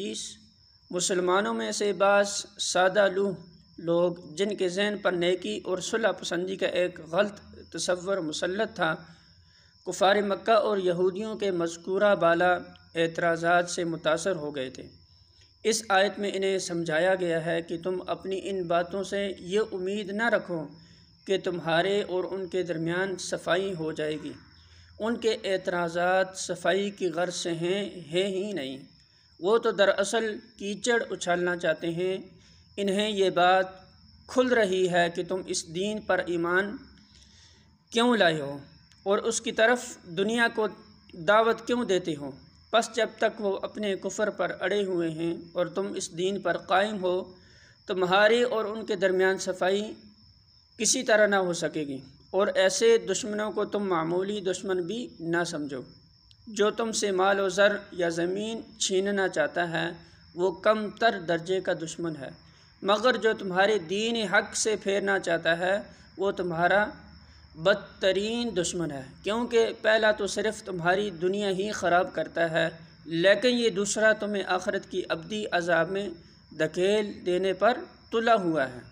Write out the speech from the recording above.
تیس مسلمانوں میں سے بعض سادہ لوح لوگ جن کے ذہن پر نیکی اور صلح پسندی کا ایک غلط تصور مسلط تھا کفار مکہ اور یہودیوں کے مذکورہ بالا اعتراضات سے متاثر ہو گئے تھے اس آیت میں انہیں سمجھایا گیا ہے کہ تم اپنی ان باتوں سے یہ امید نہ رکھو کہ تمہارے اور ان کے درمیان صفائی ہو جائے گی ان کے اعتراضات صفائی کی غرض سے ہیں ہی نہیں وہ تو دراصل کیچڑ اچھالنا چاہتے ہیں انہیں یہ بات کھل رہی ہے کہ تم اس دین پر ایمان کیوں لائے ہو اور اس کی طرف دنیا کو دعوت کیوں دیتے ہو پس جب تک وہ اپنے کفر پر اڑے ہوئے ہیں اور تم اس دین پر قائم ہو تو اور ان کے درمیان صفائی کسی طرح نہ ہو سکے گی اور ایسے دشمنوں کو تم معمولی دشمن بھی نہ سمجھو جو تم سے مال و ذر یا زمین چھیننا چاہتا ہے وہ کم تر درجے کا دشمن ہے مگر جو تمہارے دین حق سے پھیرنا چاہتا ہے وہ تمہارا بدترین دشمن ہے کیونکہ پہلا تو صرف تمہاری دنیا ہی خراب کرتا ہے لیکن یہ دوسرا تمہیں آخرت کی ابدی عذاب میں دھکیل دینے پر تلا ہوا ہے